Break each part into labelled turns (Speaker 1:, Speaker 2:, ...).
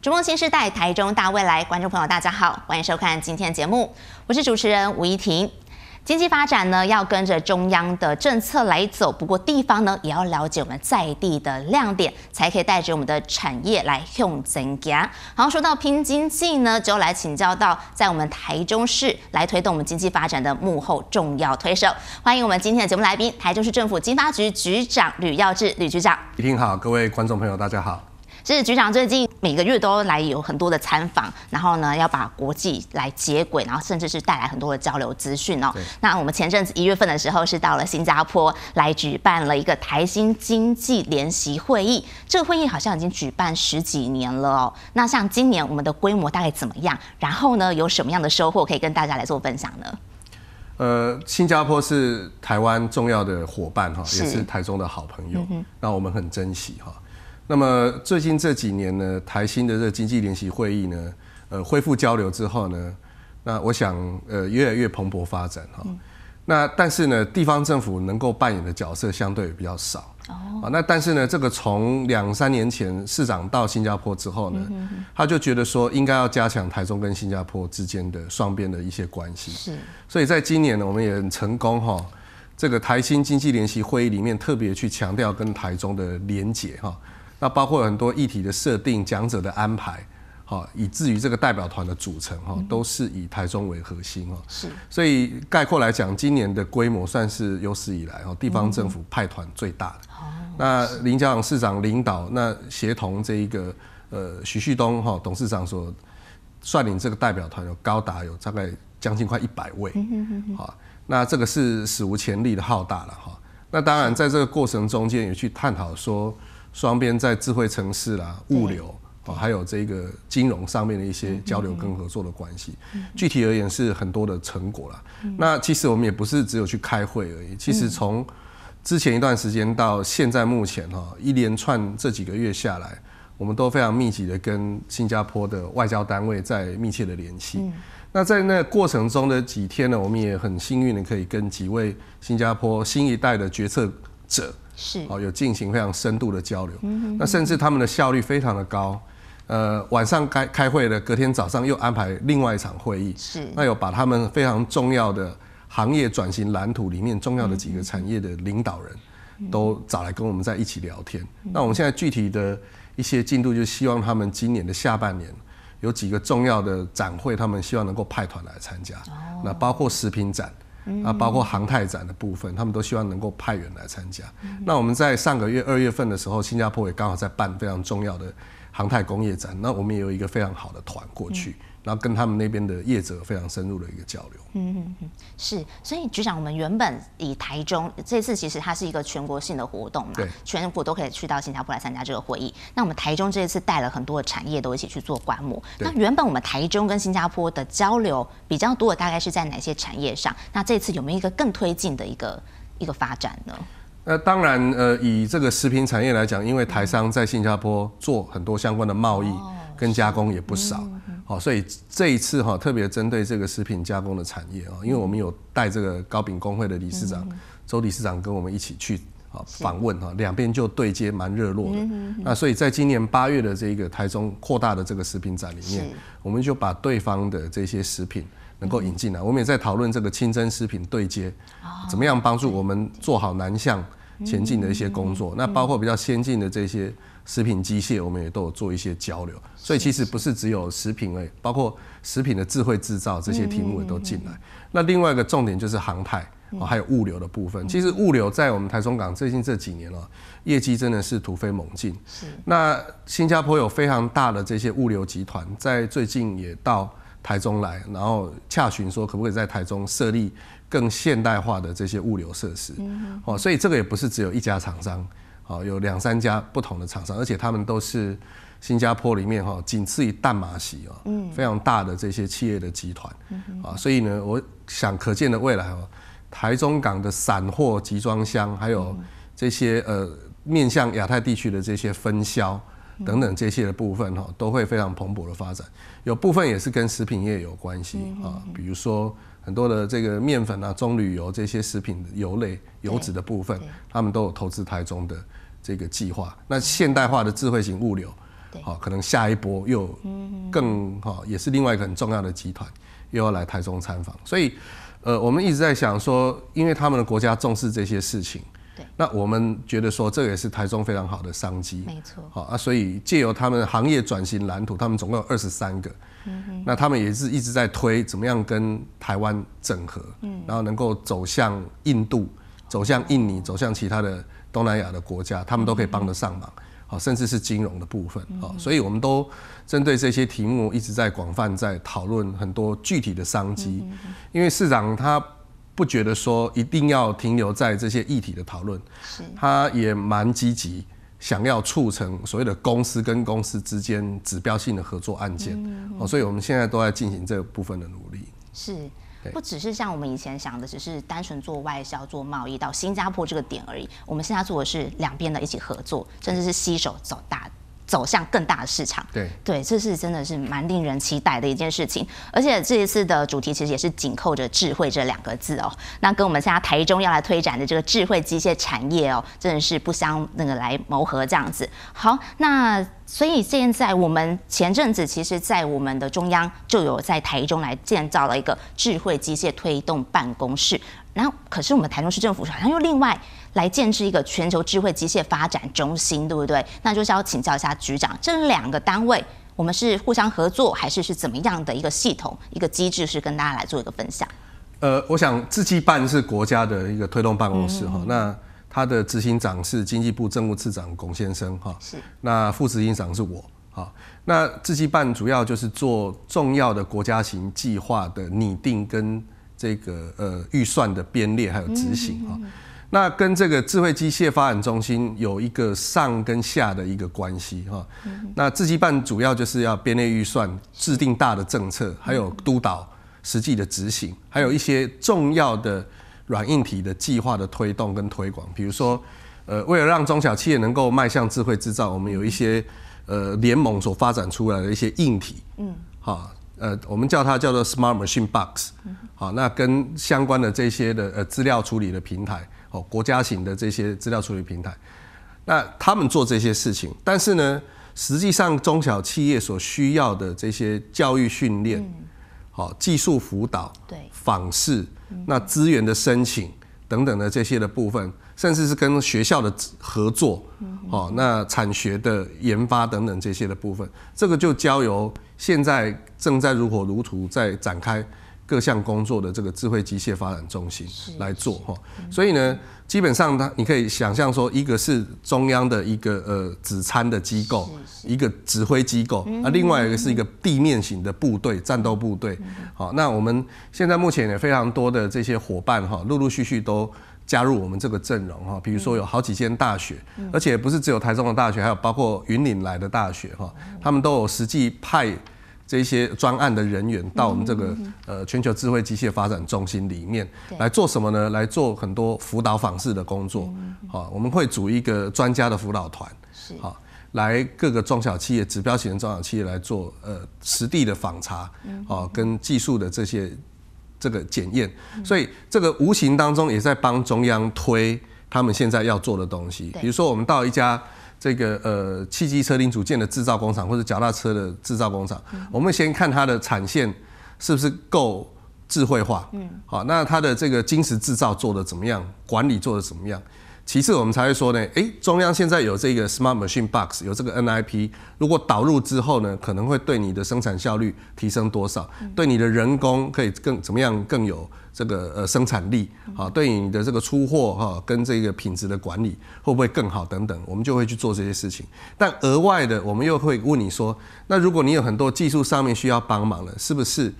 Speaker 1: 逐梦新时代，台中大未来。观众朋友，大家好，欢迎收看今天的节目，我是主持人吴怡婷。经济发展呢，要跟着中央的政策来走，不过地方呢，也要了解我们在地的亮点，才可以带着我们的产业来用增加。好，说到拼经济呢，就来请教到在我们台中市来推动我们经济发展的幕后重要推手，欢迎我们今天的节目来宾，台中市政府经发局局长吕耀志吕局长。
Speaker 2: 一婷好，各位观众朋友，大家好。
Speaker 1: 这是局长最近每个月都来有很多的参访，然后呢要把国际来接轨，然后甚至是带来很多的交流资讯哦。那我们前阵子一月份的时候是到了新加坡来举办了一个台新经济联席会议，这个会议好像已经举办十几年了哦。那像今年我们的规模大概怎么样？然后呢有什么样的收获可以跟大家来做分享呢？
Speaker 2: 呃，新加坡是台湾重要的伙伴哈，也是台中的好朋友，嗯、那我们很珍惜哈。那么最近这几年呢，台新的这个经济联席会议呢，呃，恢复交流之后呢，那我想呃，越来越蓬勃发展哈。那但是呢，地方政府能够扮演的角色相对比较少。哦。那但是呢，这个从两三年前市长到新加坡之后呢，他就觉得说应该要加强台中跟新加坡之间的双边的一些关系。是。所以在今年呢，我们也很成功哈，这个台新经济联席会议里面特别去强调跟台中的连结哈。那包括很多议题的设定、讲者的安排，好，以至于这个代表团的组成，哈，都是以台中为核心，哈，是。所以概括来讲，今年的规模算是有史以来，哈，地方政府派团最大的。那林家龙市长领导，那协同这一个，呃，徐旭东哈董事长所率领这个代表团有高达有大概将近快一百位，好，那这个是史无前例的浩大了，哈。那当然在这个过程中间也去探讨说。双边在智慧城市啦、物流啊，还有这个金融上面的一些交流跟合作的关系，具体而言是很多的成果啦。那其实我们也不是只有去开会而已，其实从之前一段时间到现在目前哈，一连串这几个月下来，我们都非常密集的跟新加坡的外交单位在密切的联系。那在那过程中的几天呢，我们也很幸运的可以跟几位新加坡新一代的决策者。是，哦，有进行非常深度的交流，那甚至他们的效率非常的高，呃，晚上开开会的，隔天早上又安排另外一场会议，是，那有把他们非常重要的行业转型蓝图里面重要的几个产业的领导人都找来跟我们在一起聊天，那我们现在具体的一些进度就希望他们今年的下半年有几个重要的展会，他们希望能够派团来参加，那包括食品展。啊，包括航太展的部分，他们都希望能够派员来参加。那我们在上个月二月份的时候，新加坡也刚好在办非常重要的。航太工业展，那我们也有一个非常好的团过去，然后跟他们那边的业者非常深入的一个交流。
Speaker 1: 嗯嗯嗯，是。所以局长，我们原本以台中这次其实它是一个全国性的活动嘛，对，全国都可以去到新加坡来参加这个会议。那我们台中这一次带了很多的产业都一起去做观摩。那原本我们台中跟新加坡的交流比较多的大概是在哪些产业上？那这次有没有一个更推进的一个一个发展呢？
Speaker 2: 那当然，呃，以这个食品产业来讲，因为台商在新加坡做很多相关的贸易跟加工也不少，好，所以这一次哈，特别针对这个食品加工的产业啊，因为我们有带这个高饼工会的理事长周理事长跟我们一起去啊访问哈，两边就对接蛮热络的，那所以在今年八月的这一个台中扩大的这个食品展里面，我们就把对方的这些食品。能够引进来，我们也在讨论这个清真食品对接，怎么样帮助我们做好南向前进的一些工作。那包括比较先进的这些食品机械，我们也都有做一些交流。所以其实不是只有食品，类，包括食品的智慧制造这些题目也都进来。那另外一个重点就是航太，还有物流的部分。其实物流在我们台中港最近这几年了，业绩真的是突飞猛进。那新加坡有非常大的这些物流集团，在最近也到。台中来，然后洽询说可不可以在台中设立更现代化的这些物流设施。哦，所以这个也不是只有一家厂商，哦，有两三家不同的厂商，而且他们都是新加坡里面哈仅次于淡马锡哦，非常大的这些企业的集团。啊，所以呢，我想可见的未来哦，台中港的散货集装箱，还有这些呃面向亚太地区的这些分销。等等这些的部分哈，都会非常蓬勃的发展。有部分也是跟食品业有关系啊，比如说很多的这个面粉啊、棕榈油这些食品油类、油脂的部分，他们都有投资台中的这个计划。那现代化的智慧型物流，好，可能下一波又更哈，也是另外一个很重要的集团又要来台中参访。所以，呃，我们一直在想说，因为他们的国家重视这些事情。那我们觉得说，这也是台中非常好的商机。没错。好啊，所以借由他们行业转型蓝图，他们总共有二十三个。嗯嗯。那他们也是一直在推怎么样跟台湾整合，嗯，然后能够走向印度、走向印尼、走向其他的东南亚的国家，他们都可以帮得上忙。好，甚至是金融的部分。好，所以我们都针对这些题目一直在广泛在讨论很多具体的商机，因为市长他。不觉得说一定要停留在这些议题的讨论，是，他也蛮积极，想要促成所谓的公司跟公司之间指标性的合作案件，哦，所以我们现在都在进行这部分的努力。
Speaker 1: 是，不只是像我们以前想的，只是单纯做外销、做贸易到新加坡这个点而已。我们现在做的是两边的一起合作，甚至是携手走大。走向更大的市场，对对，这是真的是蛮令人期待的一件事情。而且这一次的主题其实也是紧扣着“智慧”这两个字哦。那跟我们现在台中要来推展的这个智慧机械产业哦，真的是不相那个来谋合这样子。好，那所以现在我们前阵子其实，在我们的中央就有在台中来建造了一个智慧机械推动办公室。那可是我们台中市政府好像又另外。来建制一个全球智慧机械发展中心，对不对？那就是要请教一下局长，这两个单位我们是互相合作，还是是怎么样的一个系统、一个机制，是跟大家来做一个分享？呃，我
Speaker 2: 想自机办是国家的一个推动办公室哈，那他的执行长是经济部政务次长龚先生哈，是，那副执行长是我哈。那自机办主要就是做重要的国家型计划的拟定跟这个呃预算的编列还有执行哈。那跟这个智慧机械发展中心有一个上跟下的一个关系哈。那自机办主要就是要编列预算、制定大的政策，还有督导实际的执行，还有一些重要的软硬体的计划的推动跟推广。比如说，呃，为了让中小企业能够迈向智慧制造，我们有一些呃联盟所发展出来的一些硬体，嗯，好，呃，我们叫它叫做 Smart Machine Box，好，那跟相关的这些的呃资料处理的平台。哦，国家型的这些资料处理平台，那他们做这些事情，但是呢，实际上中小企业所需要的这些教育训练，好技术辅导，对，访视，那资源的申请等等的这些的部分，甚至是跟学校的合作，哦，那产学的研发等等这些的部分，这个就交由现在正在如火如荼在展开。各项工作的这个智慧机械发展中心来做哈，所以呢，基本上它你可以想象说，一个是中央的一个呃指参的机构，一个指挥机构，啊，另外一个是一个地面型的部队战斗部队。好，那我们现在目前也非常多的这些伙伴哈，陆陆续续都加入我们这个阵容哈，比如说有好几间大学，而且不是只有台中的大学，还有包括云岭来的大学哈，他们都有实际派。这些专案的人员到我们这个呃全球智慧机械发展中心里面来做什么呢？来做很多辅导访视的工作。好，我们会组一个专家的辅导团，好来各个中小企业、指标型中小企业来做呃实地的访查，哦跟技术的这些这个检验。所以这个无形当中也在帮中央推他们现在要做的东西。比如说，我们到一家。这个呃，汽机车零组件的制造工厂，或者脚踏车的制造工厂，我们先看它的产线是不是够智慧化。嗯，好，那它的这个金石制造做的怎么样？管理做的怎么样？其次，我们才会说呢，诶，中央现在有这个 smart machine box，有这个 NIP，如果导入之后呢，可能会对你的生产效率提升多少？对你的人工可以更怎么样更有这个呃生产力？啊，对你的这个出货哈跟这个品质的管理会不会更好？等等，我们就会去做这些事情。但额外的，我们又会问你说，那如果你有很多技术上面需要帮忙了，是不是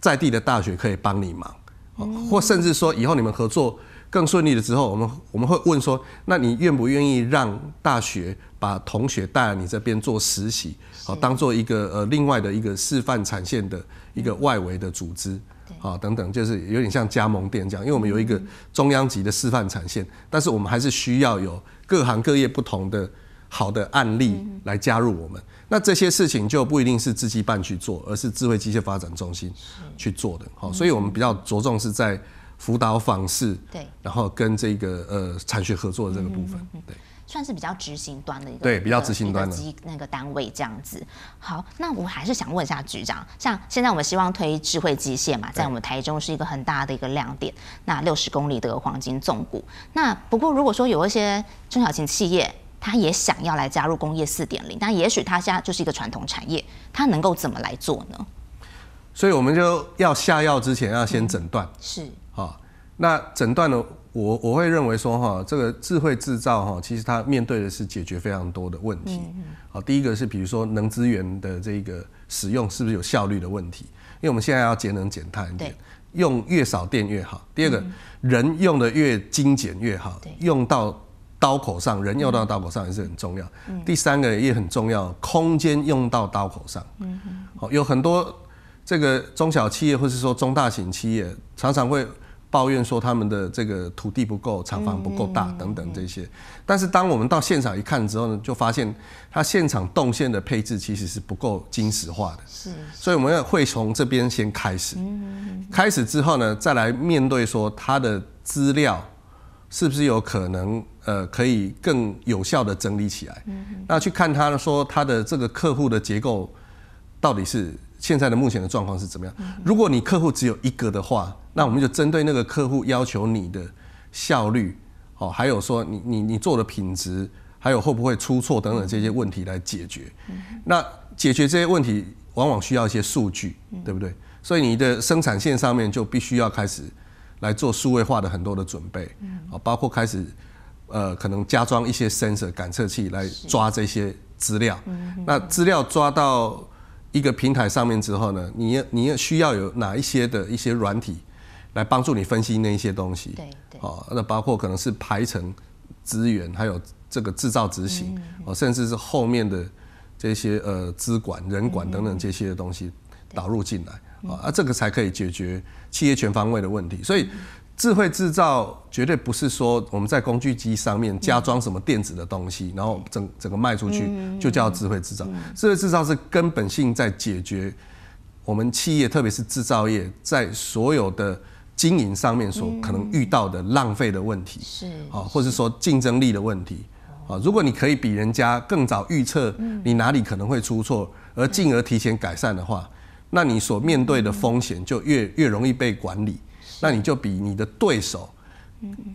Speaker 2: 在地的大学可以帮你忙？哦，或甚至说以后你们合作。更顺利了之后，我们我们会问说，那你愿不愿意让大学把同学带来你这边做实习？好，当做一个呃另外的一个示范产线的一个外围的组织，好，等等，就是有点像加盟店这样。因为我们有一个中央级的示范产线，但是我们还是需要有各行各业不同的好的案例来加入我们。那这些事情就不一定是自己办去做，而是智慧机械发展中心去做的。好，所以我们比较着重是在。辅导方式，对，然后跟这个呃产学合作的这个部分，对，
Speaker 1: 算是比较执行端的一个，对，比较执行端的机那个单位这样子。好，那我还是想问一下局长，像现在我们希望推智慧机械嘛，在我们台中是一个很大的一个亮点。那六十公里的黄金纵谷，那不过如果说有一些中小型企业，他也想要来加入工业四点零，但也许他现在就是一个传统产业，他能够怎么来做呢？
Speaker 2: 所以我们就要下药之前要先诊断。是。啊，那诊断呢？我我会认为说哈，这个智慧制造哈，其实它面对的是解决非常多的问题。嗯嗯。好，第一个是比如说能资源的这个使用是不是有效率的问题？因为我们现在要节能减碳一点，用越少电越好。第二个人用的越精简越好，用到刀口上，人用到刀口上也是很重要。嗯。第三个也很重要，空间用到刀口上。嗯嗯。好，有很多。这个中小企业或是说中大型企业，常常会抱怨说他们的这个土地不够、厂房不够大等等这些。但是当我们到现场一看之后呢，就发现他现场动线的配置其实是不够精实化的。是。所以我们会从这边先开始。开始之后呢，再来面对说他的资料是不是有可能呃可以更有效的整理起来。嗯那去看他说他的这个客户的结构到底是。现在的目前的状况是怎么样？如果你客户只有一个的话，那我们就针对那个客户要求你的效率，哦，还有说你你你做的品质，还有会不会出错等等这些问题来解决。那解决这些问题，往往需要一些数据，对不对？所以你的生产线上面就必须要开始来做数位化的很多的准备，哦，包括开始呃，可能加装一些 sensor 感测器来抓这些资料。那资料抓到。一个平台上面之后呢，你你要需要有哪一些的一些软体来帮助你分析那一些东西，对对，哦，那包括可能是排程资源，还有这个制造执行，哦，甚至是后面的这些呃，资管、人管等等这些的东西导入进来啊，啊，这个才可以解决企业全方位的问题，所以。智慧制造绝对不是说我们在工具机上面加装什么电子的东西，然后整整个卖出去就叫智慧制造。智慧制造是根本性在解决我们企业，特别是制造业，在所有的经营上面所可能遇到的浪费的问题，是啊，或者说竞争力的问题。啊，如果你可以比人家更早预测你哪里可能会出错，而进而提前改善的话，那你所面对的风险就越越容易被管理。那你就比你的对手，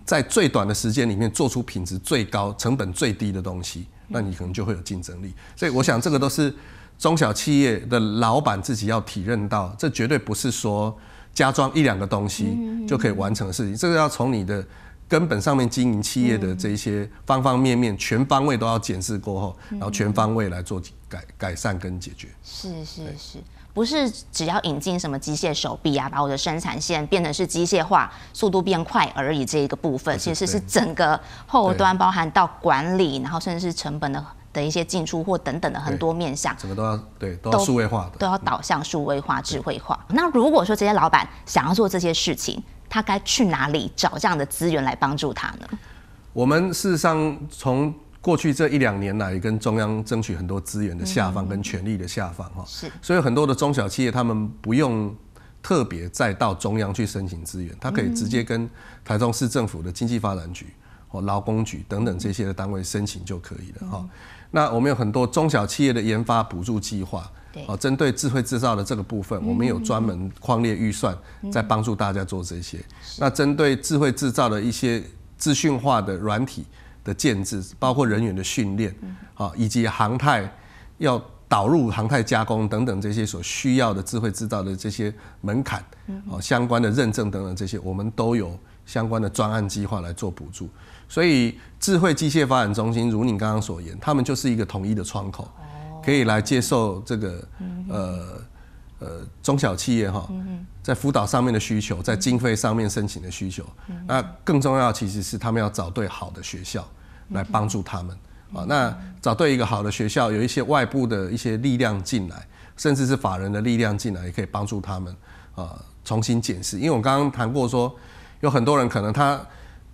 Speaker 2: 在最短的时间里面做出品质最高、成本最低的东西，那你可能就会有竞争力。所以，我想这个都是中小企业的老板自己要体认到，这绝对不是说加装一两个东西就可以完成的事情。这个要从你的根本上面经营企业的这些方方面面、全方位都要检视过后，然后全方位来做改改善跟解决。
Speaker 1: 是是是。不是只要引进什么机械手臂啊，把我的生产线变成是机械化，速度变快而已。这一个部分其实是整个后端，包含到管理，然后甚至是成本的的一些进出货等等的很多面向。整个都要
Speaker 2: 对都要数位化的，都
Speaker 1: 要导向数位化、智慧化。那如果说这些老板想要做这些事情，他该去哪里找这样的资源来帮助他呢？
Speaker 2: 我们事实上从。过去这一两年来跟中央争取很多资源的下放跟权力的下放哈，是，所以很多的中小企业他们不用特别再到中央去申请资源，他可以直接跟台中市政府的经济发展局、哦劳工局等等这些的单位申请就可以了哈。那我们有很多中小企业的研发补助计划，哦针对智慧制造的这个部分，我们有专门框列预算在帮助大家做这些。那针对智慧制造的一些资讯化的软体。的建制，包括人员的训练，啊，以及航太要导入航太加工等等这些所需要的智慧制造的这些门槛，啊，相关的认证等等这些，我们都有相关的专案计划来做补助。所以智慧机械发展中心，如您刚刚所言，他们就是一个统一的窗口，可以来接受这个呃。呃，中小企业哈，在辅导上面的需求，在经费上面申请的需求，那更重要其实是他们要找对好的学校来帮助他们啊。那找对一个好的学校，有一些外部的一些力量进来，甚至是法人的力量进来，也可以帮助他们啊重新检视。因为我刚刚谈过说，有很多人可能他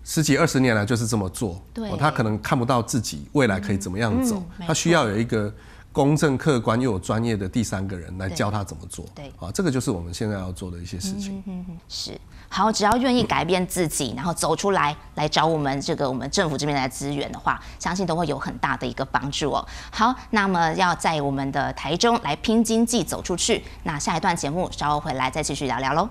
Speaker 2: 十几二十年来就是这么做，对，他可能看不到自己未来可以怎么样走，他需要有一个。公正、客观又有专业的第三个人来教他怎
Speaker 1: 么做，对啊，这个就是我们现在要
Speaker 2: 做的一些事情。嗯
Speaker 1: 是好，只要愿意改变自己，然后走出来来找我们这个我们政府这边来资源的话，相信都会有很大的一个帮助哦。好，那么要在我们的台中来拼经济走出去，那下一段节目稍后回来再继续聊聊喽。